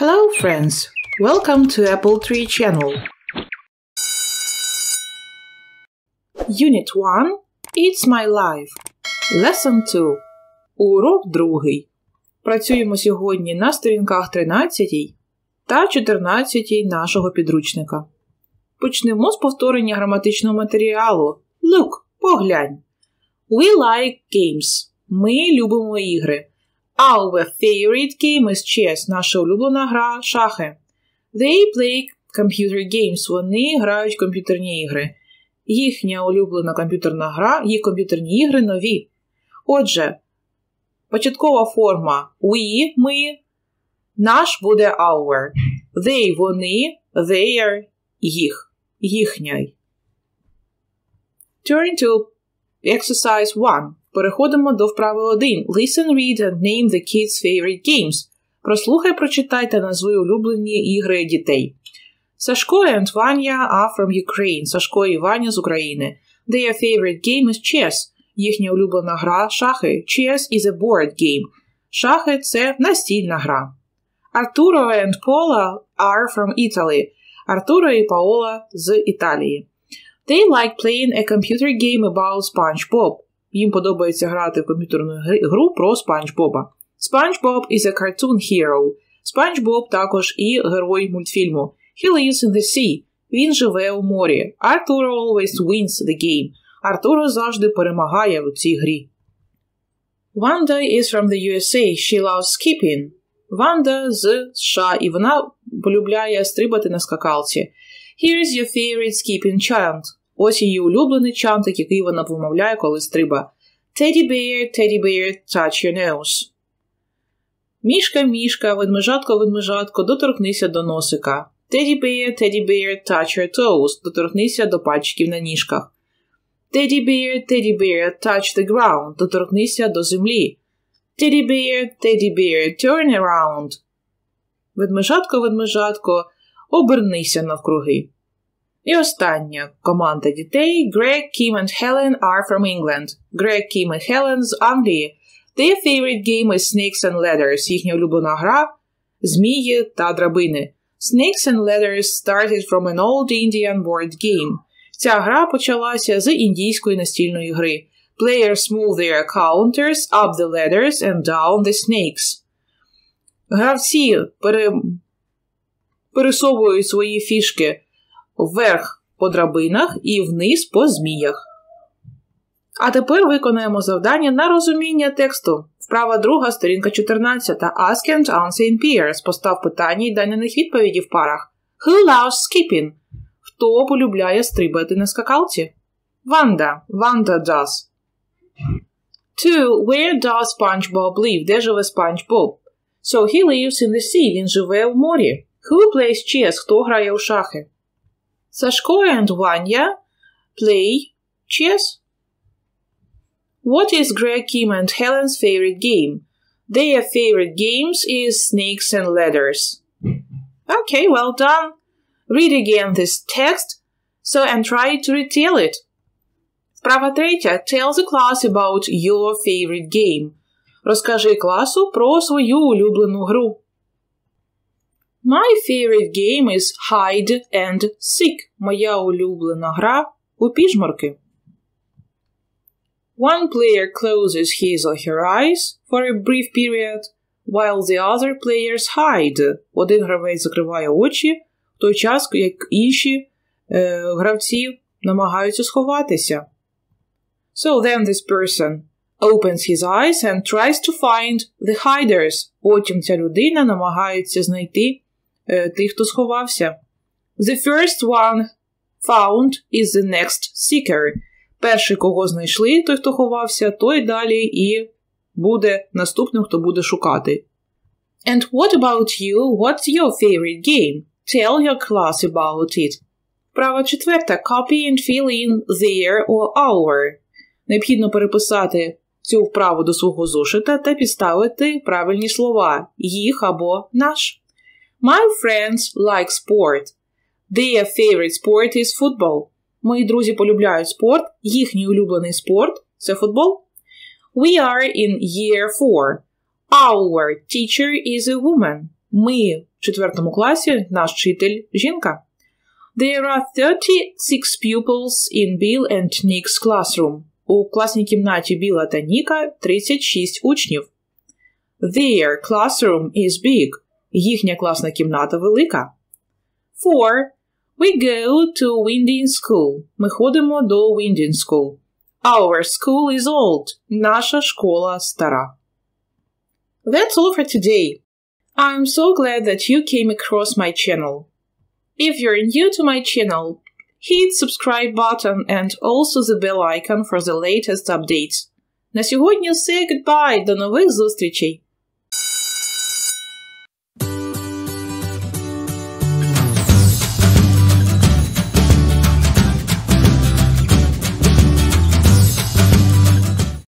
Hello friends, welcome to Apple Tree Channel. Unit 1 It's My Life Lesson 2 Урок 2 Працюємо сьогодні на сторінках 13 та 14 нашого підручника. Почнемо з повторення граматичного матеріалу. Look, поглянь. We like games. Ми любимо ігри. Our Favorite Game is Chess, наша улюблена гра шахи. They play computer games. Вони грають комп'ютерні ігри. Їхня улюблена комп'ютерна гра, їх комп'ютерні ігри нові. Отже, початкова форма we, ми, наш буде our. They, вони, their, їх, їхня. Turn to exercise one. Переходимо до вправи 1. Listen, read and name the kids' favorite games. Прослухай, прочитай та назви улюблені ігри дітей. Сашко and Vanya are from Ukraine. Сашко і Ваня з України. Their favorite game is chess. Їхня улюблена гра шахи. Chess is a board game. Шахи це настільна гра. Arturo and Paula are from Italy. Артуро і Паола з Італії. They like playing a computer game about SpongeBob. Їм подобається грати в комп'ютерну гру про Спанч Боба. Спанч Боб is a cartoon hero. Спанч Боб також і герой мультфільму. He lives in the sea. Він живе у морі. Arturo always wins the game. Артуро завжди перемагає в цій грі. Ванда is from the USA. She loves skipping. Ванда з США, і вона полюбляє стрибати на скакалці. Here is your favorite skipping chant. Ось її улюблений чантик, який вона вимовляє, коли стриба Teddy bear, teddy bear, touch your nose. Мішка, мішка, ведмежатко, ведмежатко, доторкнися до носика. Teddy bear, teddy bear, touch your toes, доторкнися до пальчиків на ніжках. Teddy bear, teddy bear, touch the ground, доторкнися до землі. Teddy bear, teddy bear, turn around. Ведмежатко, ведмежатко, обернися навкруги. І остання команда дітей Greg, Kim and Helen are from England. Greg, Kim and Helen з Англії. Their favorite game is Snakes and Ladders. Їхня улюблена гра змії та драбини. Snakes and Ladders started from an old Indian board game. Ця гра почалася з індійської настільної гри. Players move their counters up the ladders and down the snakes. Гравці пере... пересовують свої фішки вверх по драбинах і вниз по зміях. А тепер виконаємо завдання на розуміння тексту. Вправа друга сторінка 14. Ask and answer in pairs. Постав питання і дай на них відповіді в парах. Who loves skipping? Хто полюбляє стрибати на скакалці? Ванда. Ванда does. 2. Where does SpongeBob live? Де живе SpongeBob? So he lives in the sea. Він живе в морі. Who plays chess? Хто грає у шахи? Sashko and Vanya play chess. What is Greg Kim and Helen's favorite game? Their favorite games is snakes and ladders. Okay, well done. Read again this text so and try to retell it. Права третя. Tell the class about your favorite game. Розкажи класу про свою улюблену гру. My favorite game is hide and seek. Моя улюблена гра у піжморки. One player closes his or her eyes for a brief period, while the other players hide. Один гравець закриває очі в той час, як інші е, гравці намагаються сховатися. So then this person opens his eyes and tries to find the hiders. Потім ця людина намагається знайти Е, тих, хто сховався. The first one found is the next seeker. Перший, кого знайшли, той, хто ховався, той далі і буде наступним, хто буде шукати. And what about you? What's your favorite game? Tell your class about it. Права четверта. Copy and fill in their or our. Необхідно переписати цю вправу до свого зошита та підставити правильні слова їх або наш. My friends like sport. Their favorite sport is football. Мої друзі полюбляють спорт. Їхній улюблений спорт це футбол. We are in year 4. Our teacher is a woman. Ми в четвертому класі, наш вчитель жінка. There are 36 pupils in Bill and Nick's classroom. У класній кімнаті Біла та Ніка 36 учнів. Their classroom is big. Їхня класна кімната велика. Four. We go to Windin School. Ми ходимо до Windin School. Our school is old. Наша школа стара. That's all for today. I'm so glad that you came across my channel. If you're new to my channel, hit subscribe button and also the bell icon for the latest updates. На сьогодні все, goodbye, до нових зустрічей!